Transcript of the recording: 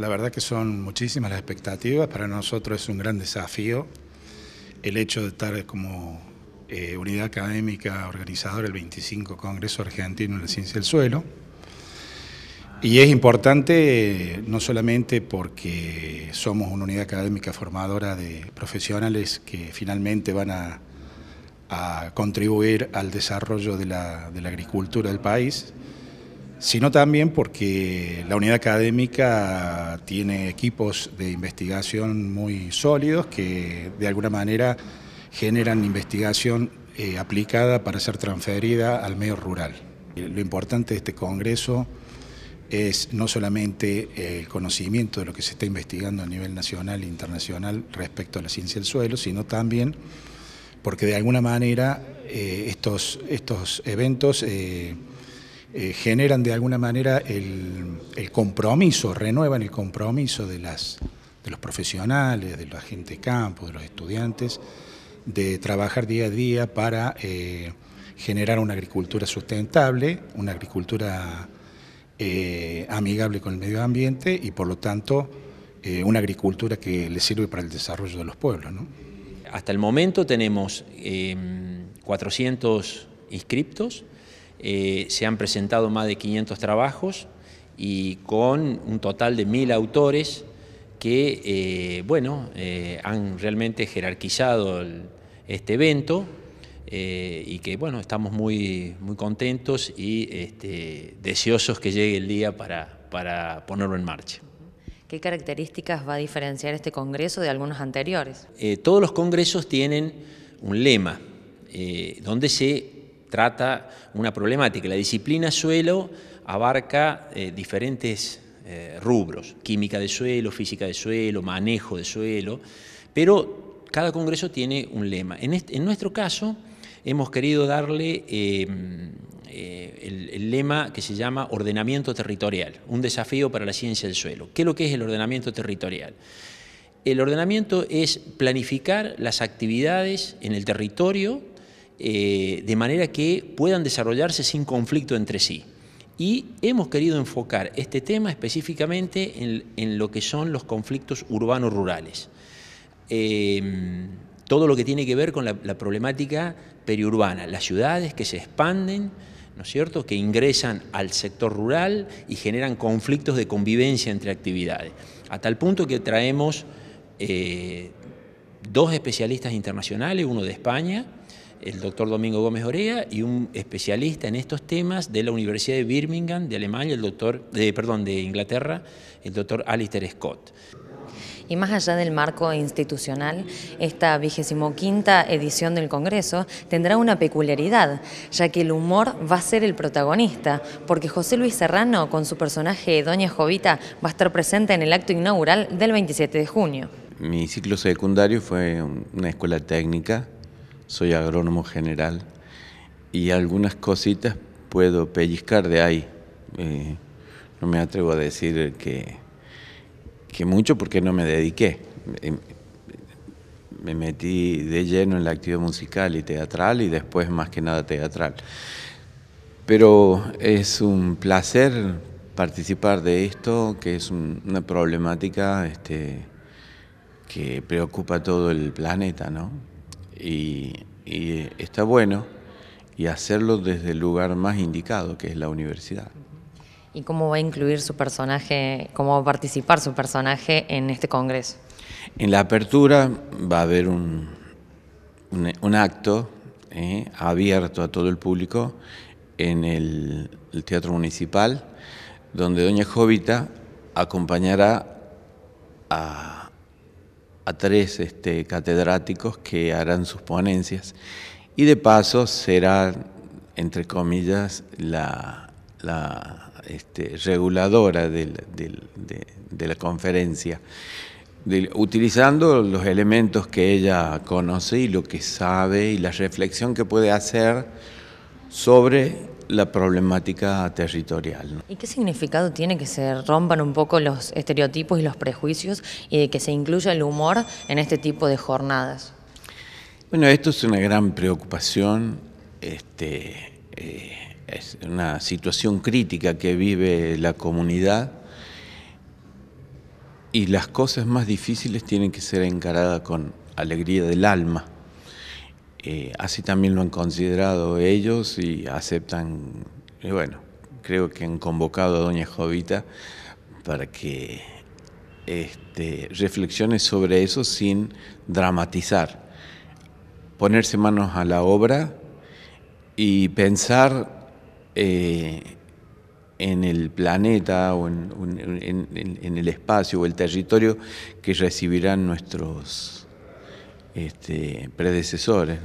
La verdad que son muchísimas las expectativas, para nosotros es un gran desafío el hecho de estar como eh, unidad académica organizadora del 25 Congreso Argentino en la Ciencia del Suelo. Y es importante eh, no solamente porque somos una unidad académica formadora de profesionales que finalmente van a, contribuir al desarrollo de la agricultura del país, sino también porque la unidad académica tiene equipos de investigación muy sólidos que de alguna manera generan investigación eh, aplicada para ser transferida al medio rural. Eh, lo importante de este congreso es no solamente eh, el conocimiento de lo que se está investigando a nivel nacional e internacional respecto a la ciencia del suelo, sino también porque de alguna manera estos, estos eventos eh, generan de alguna manera el, compromiso, renuevan el compromiso de, los profesionales, de los agentes de campo, de los estudiantes, de trabajar día a día para eh, generar una agricultura sustentable, una agricultura eh, amigable con el medio ambiente y por lo tanto una agricultura que le sirve para el desarrollo de los pueblos. Hasta el momento tenemos 400 em, inscriptos, eh, se han presentado más de 500 trabajos y con un total de mil autores que eh, bueno, eh, han realmente jerarquizado este evento y que bueno, estamos muy, muy contentos y este, deseosos que llegue el día para, para ponerlo en marcha. ¿Qué características va a diferenciar este Congreso de algunos anteriores? todos los congresos tienen un lema, donde se trata una problemática. La disciplina suelo abarca eh, diferentes eh, rubros, química de suelo, física de suelo, manejo de suelo, pero cada congreso tiene un lema. En, nuestro caso hemos querido darle em, eh, el, el, lema que se llama ordenamiento territorial, un desafío para la ciencia del suelo. ¿Qué es lo que es el ordenamiento territorial? El ordenamiento es planificar las actividades en el territorio eh, de manera que puedan desarrollarse sin conflicto entre sí. Y hemos querido enfocar este tema específicamente en, lo que son los conflictos urbanos rurales. Em, todo lo que tiene que ver con la, problemática periurbana, las ciudades que se expanden, ¿no es cierto?, que ingresan al sector rural y generan conflictos de convivencia entre actividades. A tal punto que traemos eh, dos especialistas internacionales, uno de España, el doctor Domingo Gómez Orea y un especialista en estos temas de la Universidad de Birmingham, de Alemania, el doctor, perdón, de Inglaterra, el doctor Alistair Scott. Y más allá del marco institucional, esta vigésimo quinta edición del Congreso tendrá una peculiaridad, ya que el humor va a ser el protagonista, porque José Luis Serrano, con su personaje Doña Jovita, va a estar presente en el acto inaugural del 27 de junio. Mi ciclo secundario fue una escuela técnica soy agrónomo general y algunas cositas puedo pellizcar de ahí. Eh, no me atrevo a decir que, que mucho porque no me dediqué. Em, me metí de lleno en la actividad musical y teatral y después más que nada teatral. Pero es un placer participar de esto, que es una problemática este, que preocupa a todo el planeta, ¿no? y, está bueno y hacerlo desde el lugar más indicado, que es la universidad. ¿Y cómo va a incluir su personaje, cómo va a participar su personaje en este congreso? En la apertura va a haber un, un, acto eh, abierto a todo el público en el, el Teatro Municipal, donde Doña Jovita acompañará a tres este, catedráticos que harán sus ponencias y de paso será, entre comillas, la, la este, reguladora de, la conferencia, utilizando los elementos que ella conoce y lo que sabe y la reflexión que puede hacer sobre la problemática territorial. ¿Y qué significado tiene que se rompan un poco los estereotipos y los prejuicios y que se incluya el humor en este tipo de jornadas? Bueno, esto es una gran preocupación, este, eh, es una situación crítica que vive la comunidad y las cosas más difíciles tienen que ser encaradas con alegría del alma. Eh, así también lo han considerado ellos y aceptan, y bueno, creo que han convocado a Doña Jovita para que este, reflexione sobre eso sin dramatizar, ponerse manos a la obra y pensar eh, en el planeta o en el espacio o el territorio que recibirán nuestros este, predecesores.